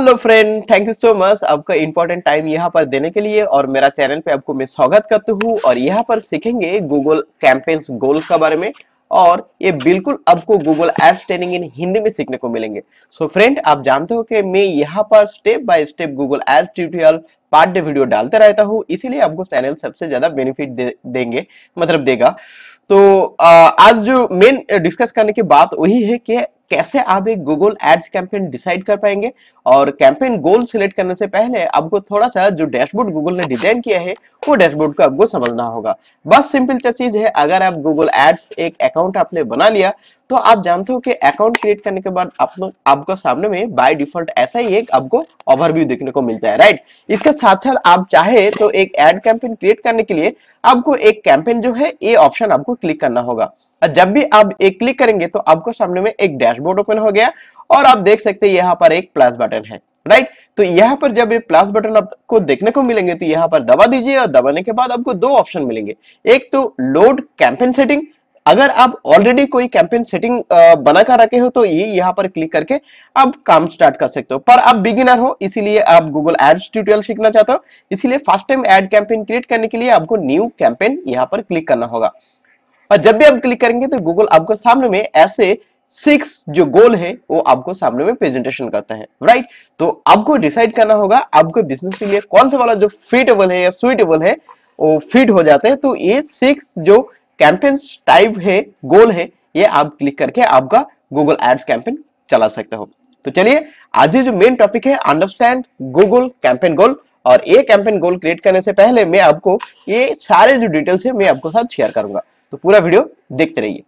Hello friend thank you so much आपका important time यहाँ पर देने के लिए और मेरा चैनल पे आपको मैं स्वागत करती हूँ और यहाँ पर सीखेंगे गूगल कैंपेन्स गोल के बारे में और ये बिल्कुल आपको Google apps training in Hindi में सीखने को मिलेंगे सो so फ्रेंड आप जानते हो कि मैं यहाँ पर step by step Google apps tutorial part day video डालते रहता हूँ इसीलिए आपको चैनल सबसे ज्यादा बेनिफिट दे, देंगे मतलब देगा तो आज जो मेन डिस्कस करने की बात वही है कि कैसे आप एक गूगल एड्स कैंपेन डिसाइड कर पाएंगे और कैंपेन गोल सिलेक्ट करने से पहले आपको थोड़ा सा जो डैशबोर्ड गूगल ने डिजाइन किया है वो डैशबोर्ड को आपको समझना होगा बस सिंपल चीज है अगर आप गूगल एड्स एक अकाउंट आपने बना लिया तो आप जानते हो कि अकाउंट क्रिएट करने के बाद आप लोग आपको सामने में बाय डिफॉल्ट ऐसा ही एक आपको ओवरव्यू देखने को मिलता है राइट इसके साथ साथ आप चाहे तो एक एड कैंपेन क्रिएट करने के लिए आपको एक कैंपेन जो है ये ऑप्शन आपको क्लिक करना होगा जब भी आप एक क्लिक करेंगे तो आपको सामने में एक डैशबोर्ड ओपन हो गया और आप देख सकते हैं यहाँ पर एक प्लस बटन है राइट तो यहाँ पर जब ये प्लस बटन आपको देखने को मिलेंगे तो यहाँ पर दबा दीजिए और दबाने के बाद आपको दो ऑप्शन मिलेंगे एक तो लोड कैंपेन सेटिंग अगर आप ऑलरेडी कोई कैंपेन सेटिंग बना कर रखे हो तो ये यहाँ पर क्लिक करके आप काम स्टार्ट कर सकते हो पर आप बिगिनर हो इसीलिए आप गूगल एड्स ट्यूटोरियल सीखना चाहते हो इसीलिए first time ad campaign create करने के लिए आपको न्यू कैंपेन यहाँ पर क्लिक करना होगा और जब भी आप क्लिक करेंगे तो गूगल आपको सामने में ऐसे सिक्स जो गोल है वो आपको सामने में प्रेजेंटेशन करता है राइट तो आपको डिसाइड करना होगा आपको बिजनेस के लिए कौन सा वाला जो फिटेबल है या सुइटेबल है वो फिट हो जाते हैं तो ये सिक्स जो कैंपेन्स टाइप है गोल है ये आप क्लिक करके आपका गूगल एड्स कैंपेन चला सकते हो तो चलिए आज जो मेन टॉपिक है अंडरस्टैंड गूगल कैंपेन गोल और ये कैंपेन गोल क्रिएट करने से पहले मैं आपको ये सारे जो डिटेल्स है मैं आपको साथ शेयर करूंगा तो पूरा वीडियो देखते रहिए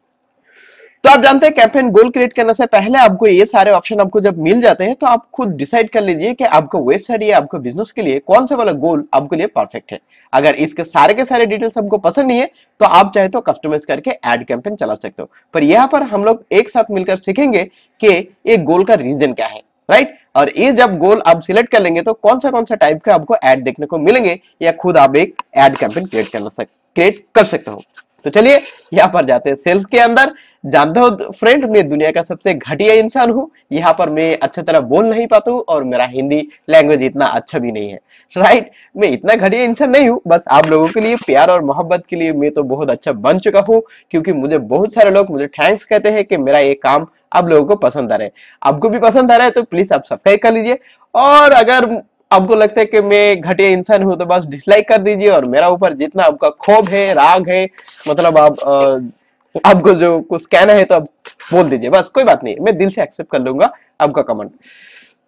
तो आप जानते हैं कैंपेन गोल क्रिएट करने से पहले आपको ये सारे ऑप्शन आपको जब मिल जाते हैं तो आप खुद डिसाइड कर लीजिए कि आपका वेबसाइट या आपको बिजनेस के लिए कौन सा वाला गोल आपके लिए परफेक्ट है अगर इसके सारे के सारे डिटेल्स आपको पसंद नहीं है तो आप चाहे तो कस्टमाइज करके एड कैंपेन चला सकते हो पर यहाँ पर हम लोग एक साथ मिलकर सीखेंगे कि एक गोल का रीजन क्या है राइट और ये जब गोल आप सिलेक्ट कर लेंगे तो कौन सा कौन सा टाइप का आपको एड देखने को मिलेंगे या खुद आप एक एड कैंपेन क्रिएट करना सक क्रिएट कर सकते हो तो चलिए यहाँ पर जाते हैं सेल्स के अंदर जानते हो फ्रेंड मैं दुनिया का सबसे घटिया इंसान हूँ यहाँ पर मैं अच्छे तरह बोल नहीं पाता हूँ और मेरा हिंदी लैंग्वेज इतना अच्छा भी नहीं है राइट मैं इतना घटिया इंसान नहीं हूँ बस आप लोगों के लिए प्यार और मोहब्बत के लिए मैं तो बहुत अच्छा बन चुका हूँ क्योंकि मुझे बहुत सारे लोग मुझे थैंक्स कहते हैं कि मेरा ये काम आप लोगों को पसंद आ रहा है आपको भी पसंद आ रहा है तो प्लीज आप सब्सक्राइब कर लीजिए और अगर आपको लगता है कि मैं घटिया इंसान हूं तो बस डिसलाइक कर दीजिए और मेरा ऊपर जितना आपका खोब है राग है मतलब आप आपको जो कुछ कहना है तो आप बोल दीजिए बस कोई बात नहीं मैं दिल से एक्सेप्ट कर लूंगा आपका कमेंट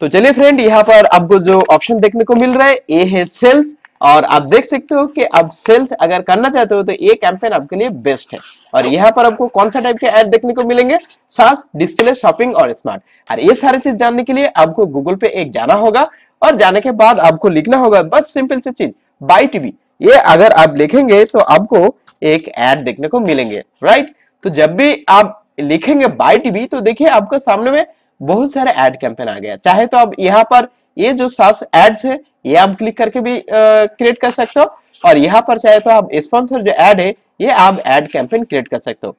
तो चलिए फ्रेंड यहाँ पर आपको जो ऑप्शन देखने को मिल रहा है ए है सेल्स और आप देख सकते हो कि अब सेल्स अगर करना चाहते हो तो ये कैंपेन आपके लिए बेस्ट है और यहाँ पर आपको कौन सा टाइप के ऐड देखने को मिलेंगे सास डिस्प्ले शॉपिंग और स्मार्ट और ये सारी चीज जानने के लिए आपको गूगल पे एक जाना होगा और जाने के बाद आपको लिखना होगा बस सिंपल सी चीज बाई टीवी ये अगर आप लिखेंगे तो आपको एक एड देखने को मिलेंगे राइट तो जब भी आप लिखेंगे बाई टीवी तो देखिए आपको सामने में बहुत सारे एड कैंपेन आ गया चाहे तो आप यहाँ पर ये जो सास एड्स है ये आप क्लिक करके भी क्रिएट कर सकते हो और यहाँ पर चाहे तो आप स्पॉन्सर जो एड है ये आप एड कैंपेन क्रिएट कर सकते हो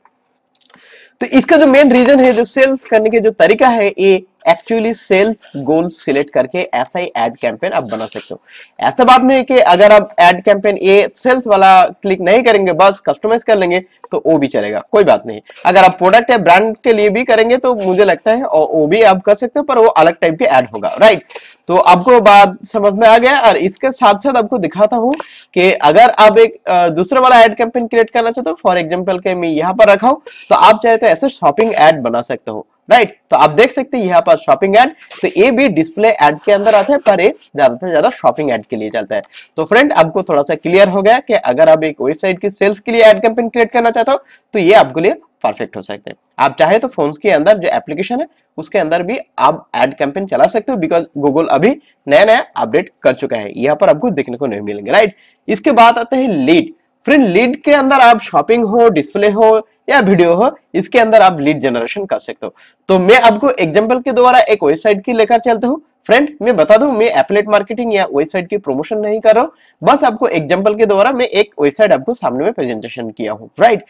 तो इसका जो मेन रीजन है जो सेल्स करने के जो तरीका है ये एक्चुअली सेल्स गोल सिलेक्ट करके ऐसा ही एड कैंपेन आप बना सकते हो ऐसा बात नहीं कि अगर आप एड कैंपेन ये सेल्स वाला क्लिक नहीं करेंगे बस कस्टमाइज कर लेंगे तो वो भी चलेगा कोई बात नहीं अगर आप प्रोडक्ट या ब्रांड के लिए भी करेंगे तो मुझे लगता है और वो भी आप कर सकते हो पर वो अलग टाइप के एड होगा राइट तो आपको बात समझ में आ गया और इसके साथ साथ आपको दिखाता हूँ कि अगर आप एक दूसरा वाला एड कैंपेन क्रिएट करना चाहते हो फॉर एग्जाम्पल के मैं यहाँ पर रखा हूँ तो आप चाहे तो ऐसे शॉपिंग एड बना सकते हो राइट right. तो आप देख सकते हैं यहाँ पर शॉपिंग एड तो ये भी डिस्प्ले एड के अंदर आता है पर ये ज्यादा से ज्यादा शॉपिंग एड के लिए चलता है तो फ्रेंड आपको थोड़ा सा क्लियर हो गया कि अगर आप एक वेबसाइट की सेल्स के लिए एड कैंपेन क्रिएट करना चाहते हो तो ये आपके लिए परफेक्ट हो सकते हैं आप चाहे तो फोन के अंदर जो एप्लीकेशन है उसके अंदर भी आप एड कैंपेन चला सकते हो बिकॉज गूगल अभी नया नया अपडेट कर चुका है यहाँ पर आपको देखने को नहीं मिलेंगे राइट इसके बाद आते हैं लीड फ्रेंड लीड के अंदर आप शॉपिंग हो डिस्प्ले हो या वीडियो हो इसके अंदर आप लीड जनरेशन कर सकते हो तो मैं आपको एग्जाम्पल के द्वारा एक वेबसाइट की लेकर चलता हूँ फ्रेंड मैं बता दू मैं एपलेट मार्केटिंग या वेबसाइट की प्रमोशन नहीं कर रहा हूँ बस आपको एग्जाम्पल के द्वारा मैं एक वेबसाइट आपको सामने में प्रेजेंटेशन किया हूँ राइट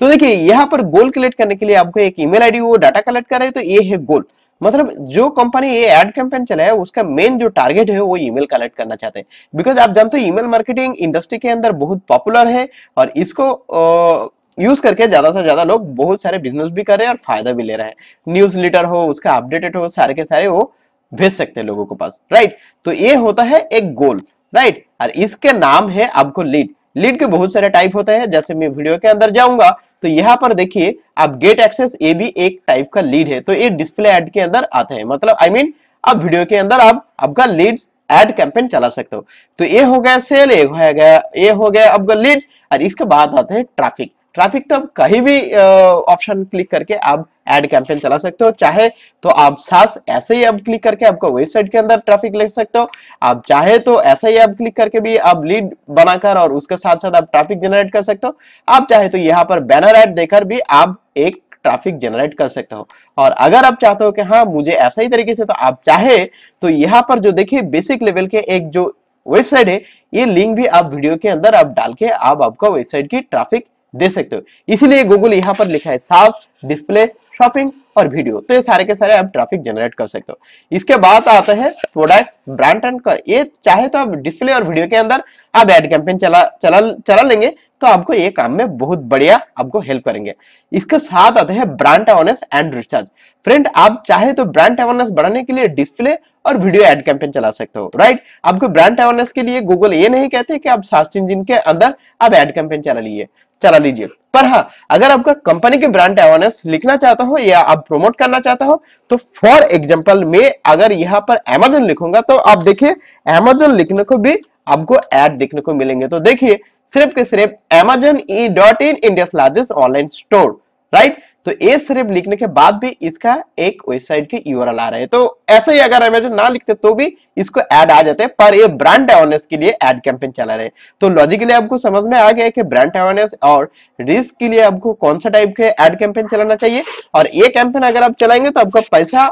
तो देखिये यहाँ पर गोल कलेक्ट करने के लिए आपको एक ईमेल आईडी वो डाटा कलेक्ट कर रहे तो ये है गोल मतलब जो कंपनी ये एड कैंपेन चलाए उसका मेन जो टारगेट है वो ईमेल कलेक्ट करना चाहते हैं बिकॉज आप जानते हो ईमेल मार्केटिंग इंडस्ट्री के अंदर बहुत पॉपुलर है और इसको ओ, यूज करके ज्यादा से ज्यादा लोग बहुत सारे बिजनेस भी कर रहे हैं और फायदा भी ले रहे हैं न्यूज लेटर हो उसका अपडेटेड हो सारे के सारे वो भेज सकते हैं लोगों के पास राइट तो ये होता है एक गोल राइट और इसके नाम है आपको लीड लीड के बहुत सारे टाइप होते हैं जैसे मैं वीडियो के अंदर जाऊंगा तो यहाँ पर देखिए आप गेट एक्सेस ये भी एक टाइप का लीड है तो ये डिस्प्ले एड के अंदर आते हैं मतलब आई I मीन mean, आप वीडियो के अंदर आप आपका लीड एड कैंपेन चला सकते हो तो ये हो गया सेल ये हो गया ये हो गया आपका लीड और इसके बाद आते हैं ट्राफिक ट्रैफिक तो आप कहीं भी ऑप्शन क्लिक करके आप एड कैंपेन चला सकते हो चाहे तो आप सास ऐसे ही आप क्लिक करके आपको वेबसाइट के अंदर ट्रैफिक ले सकते हो आप चाहे तो ऐसा ही आप क्लिक करके भी आप लीड बनाकर और उसके साथ साथ आप ट्रैफिक जनरेट कर सकते हो आप चाहे तो यहाँ पर बैनर एड देकर भी आप एक ट्रैफिक जनरेट कर सकते हो और अगर आप चाहते हो कि हाँ मुझे ऐसा ही तरीके से तो आप चाहे तो यहाँ पर जो देखिए बेसिक लेवल के एक जो वेबसाइट है ये लिंक भी आप वीडियो के अंदर आप डाल के आप आपका वेबसाइट की ट्रैफिक दे सकते हो इसीलिए गूगल यहाँ पर लिखा है साफ डिस्प्ले शॉपिंग और वीडियो तो ये सारे के सारे आप ट्रैफिक जनरेट कर सकते हो इसके बाद आते हैं प्रोडक्ट्स ब्रांड एंड का ये चाहे तो आप डिस्प्ले और वीडियो के अंदर आप एड कैंपेन चला चला चला लेंगे तो आपको ये काम में बहुत बढ़िया आपको हेल्प करेंगे इसके साथ आते हैं brand awareness and research friend आप चाहे तो ब्रांड अवेयरनेस बढ़ाने के लिए डिस्प्ले और वीडियो एड कैंपेन चला सकते हो राइट आपको ब्रांड अवेयरनेस के लिए गूगल ये नहीं कहते कि आप सर्च इंजिन के अंदर आप एड कैंपेन चला लीजिए चला लीजिए पर हाँ अगर आपका कंपनी के ब्रांड अवेयरनेस लिखना चाहता हो या आप प्रमोट करना चाहता हो तो फॉर एग्जाम्पल में अगर यहाँ पर एमेजोन लिखूंगा तो आप देखिए एमेजोन लिखने को भी आपको एड देखने को मिलेंगे तो देखिए सिर्फ के सिर्फ Amazon e dot in India largest online store right तो ए सिर्फ लिखने के बाद भी इसका एक वेबसाइट के यूर आ रहा है तो ऐसे ही अगर अमेजन ना लिखते तो भी इसको ऐड आ जाते हैं पर ये ब्रांड अवेयरनेस के लिए एड कैंपेन चला रहे तो लॉजिकली आपको समझ में आ गया कि ब्रांड अवेयरनेस और रिस्क के लिए आपको कौन सा टाइप के एड कैंपेन चलाना चाहिए और ये कैंपेन अगर आप चलाएंगे तो आपका पैसा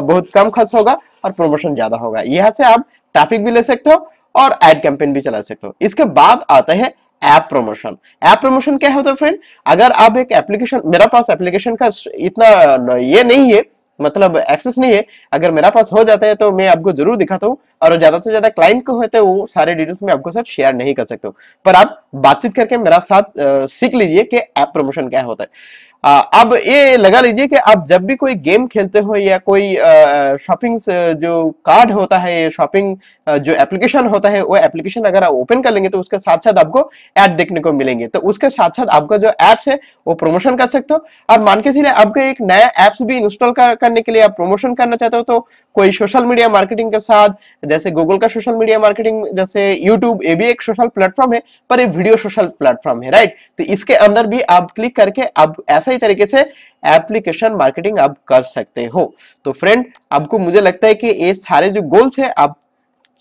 बहुत कम खर्च होगा और प्रमोशन ज्यादा होगा यहाँ से आप ट्रैफिक भी ले सकते हो और एड कैंपेन भी चला सकते हो इसके बाद आता है ऐप प्रमोशन ऐप प्रमोशन क्या होता है फ्रेंड अगर आप एक एप्लीकेशन मेरा पास एप्लीकेशन का इतना ये नहीं है मतलब एक्सेस नहीं है अगर मेरा पास हो जाता है तो मैं आपको जरूर दिखाता हूँ और ज्यादा से ज्यादा क्लाइंट को होते वो सारे डिटेल्स मैं आपको साथ शेयर नहीं कर सकता हूँ पर आप बातचीत करके मेरा साथ सीख लीजिए कि ऐप प्रमोशन क्या होता है अब ये लगा लीजिए कि आप जब भी कोई गेम खेलते हो या कोई शॉपिंग जो कार्ड होता है शॉपिंग जो एप्लीकेशन होता है वो एप्लीकेशन अगर आप ओपन कर लेंगे तो उसके साथ साथ आपको ऐड देखने को मिलेंगे तो उसके साथ साथ आपका जो एप्स है वो प्रमोशन कर सकते हो और मान के चलिए आपको एक नया एप्स भी इंस्टॉल कर, करने के लिए आप प्रमोशन करना चाहते हो तो कोई सोशल मीडिया मार्केटिंग के साथ जैसे गूगल का सोशल मीडिया मार्केटिंग जैसे यूट्यूब ये भी एक सोशल प्लेटफॉर्म है पर ये वीडियो सोशल प्लेटफॉर्म है राइट तो इसके अंदर भी आप क्लिक करके आप ऐसा सही तरीके से एप्लीकेशन मार्केटिंग आप कर सकते हो तो फ्रेंड आपको मुझे लगता है कि ये सारे जो गोल्स है आप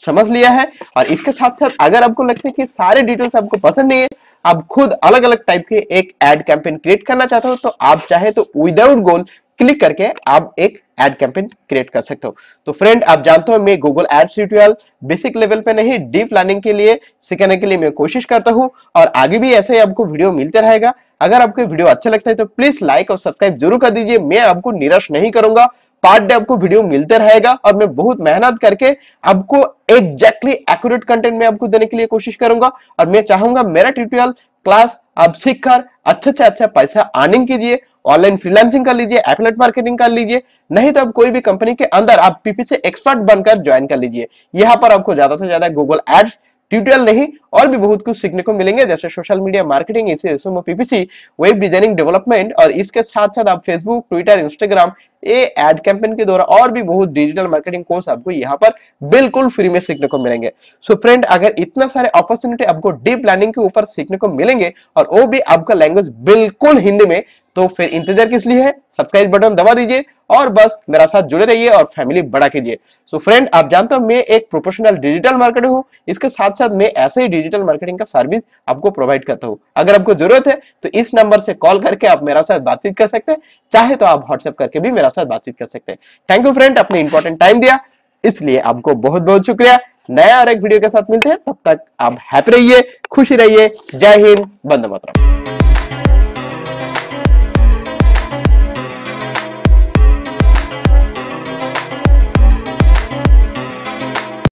समझ लिया है और इसके साथ साथ अगर आपको लगता है कि सारे डिटेल्स आपको पसंद नहीं है आप खुद अलग अलग टाइप के एक एड कैंपेन क्रिएट करना चाहते हो तो आप चाहे तो विदाउट गोल क्लिक करके आप एक एड कैंपेन क्रिएट कर सकते हो तो फ्रेंड आप जानते हो मैं Google ads tutorial basic level पे नहीं डीप लर्निंग के लिए सीखने के लिए मैं कोशिश करता हूँ और आगे भी ऐसे ही आपको वीडियो मिलते रहेगा अगर आपको वीडियो अच्छा लगता है तो प्लीज लाइक और सब्सक्राइब जरूर कर दीजिए मैं आपको निराश नहीं करूंगा पार्ट डे आपको वीडियो मिलते रहेगा और मैं बहुत मेहनत करके आपको एग्जैक्टली एक्यूरेट कंटेंट में आपको देने के लिए कोशिश करूंगा और मैं चाहूंगा मेरा ट्यूटोरियल क्लास आप सीखकर अच्छे से अच्छा पैसा अर्निंग कीजिए ऑनलाइन फ्रीलांसिंग कर लीजिए एफलेट मार्केटिंग कर लीजिए नहीं तो आप कोई भी कंपनी के अंदर आप पीपी से एक्सपर्ट बनकर ज्वाइन कर लीजिए यहाँ पर आपको ज्यादा से ज्यादा गूगल एड्स ट्यूटोरियल नहीं और भी बहुत कुछ सीखने को मिलेंगे जैसे social media marketing PPC web designing development और इसके साथ साथ आप Facebook Twitter Instagram a ad campaign के द्वारा और भी बहुत डिजिटल मार्केटिंग कोर्स आपको यहाँ पर बिल्कुल फ्री में सीखने को मिलेंगे सो so फ्रेंड अगर इतना सारे अपॉर्चुनिटी आपको डीप लर्निंग के ऊपर सीखने को मिलेंगे और वो भी आपका लैंग्वेज बिल्कुल हिंदी में तो फिर इंतजार किस लिए है सब्सक्राइब बटन दबा दीजिए और बस मेरा साथ जुड़े रहिए और फैमिली बड़ा कीजिए सो फ्रेंड आप जानते हो मैं एक प्रोफेशनल डिजिटल मार्केटर हूँ इसके साथ साथ मैं ऐसे ही डिजिटल मार्केटिंग का सर्विस आपको प्रोवाइड करता हूँ अगर आपको जरूरत है तो इस नंबर से कॉल करके आप मेरा साथ बातचीत कर सकते हैं चाहे तो आप व्हाट्सएप करके भी मेरा साथ बातचीत कर सकते हैं थैंक यू फ्रेंड आपने इंपॉर्टेंट टाइम दिया इसलिए आपको बहुत बहुत शुक्रिया नया और एक वीडियो के साथ मिलते हैं तब तक आप हैप्पी रहिए खुशी रहिए जय हिंद बंद मातरम